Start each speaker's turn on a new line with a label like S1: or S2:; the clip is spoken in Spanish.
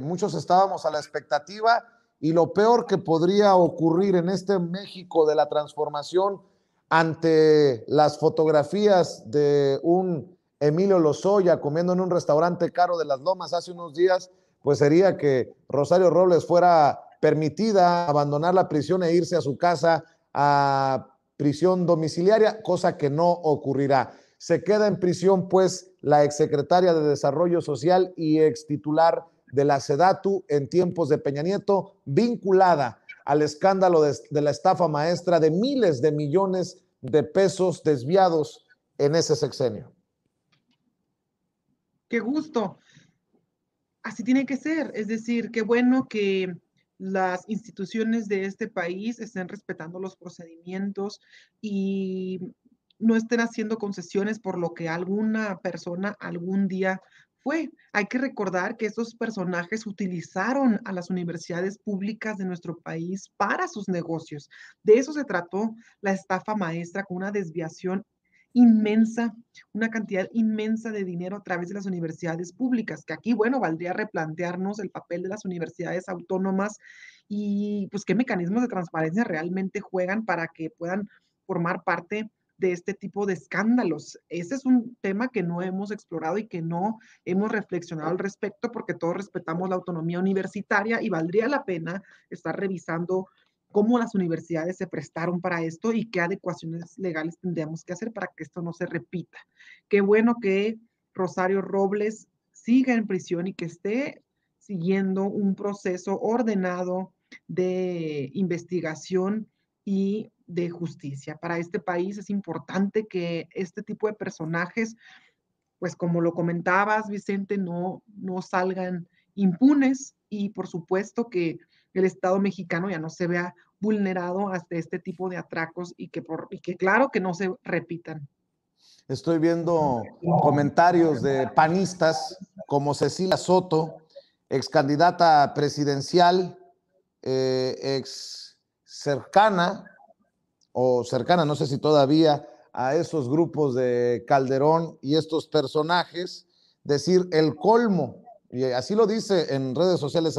S1: muchos estábamos a la expectativa y lo peor que podría ocurrir en este México de la transformación ante las fotografías de un Emilio Lozoya comiendo en un restaurante caro de las Lomas hace unos días, pues sería que Rosario Robles fuera permitida abandonar la prisión e irse a su casa a prisión domiciliaria, cosa que no ocurrirá. Se queda en prisión, pues, la exsecretaria de Desarrollo Social y extitular de la SEDATU en tiempos de Peña Nieto, vinculada al escándalo de, la estafa maestra de miles de millones de pesos desviados en ese sexenio.
S2: Qué gusto. Así tiene que ser. Es decir, qué bueno que las instituciones de este país estén respetando los procedimientos y no estén haciendo concesiones por lo que alguna persona algún día fue. Hay que recordar que esos personajes utilizaron a las universidades públicas de nuestro país para sus negocios. De eso se trató la estafa maestra con una desviación inmensa, una cantidad inmensa de dinero a través de las universidades públicas, que aquí, bueno, valdría replantearnos el papel de las universidades autónomas y pues qué mecanismos de transparencia realmente juegan para que puedan formar parte de este tipo de escándalos. Ese es un tema que no hemos explorado y que no hemos reflexionado al respecto porque todos respetamos la autonomía universitaria y valdría la pena estar revisando cómo las universidades se prestaron para esto y qué adecuaciones legales tendríamos que hacer para que esto no se repita. Qué bueno que Rosario Robles siga en prisión y que esté siguiendo un proceso ordenado de investigación y de justicia. Para este país es importante que este tipo de personajes, pues como lo comentabas, Vicente, no, no salgan impunes y por supuesto que el Estado mexicano ya no se vea vulnerado hasta este, este tipo de atracos y que, que claro que no se repitan.
S1: Estoy viendo comentarios de panistas como Cecilia Soto, ex candidata presidencial, eh, ex cercana o cercana, no sé si todavía, a esos grupos de Calderón y estos personajes, decir el colmo, y así lo dice en redes sociales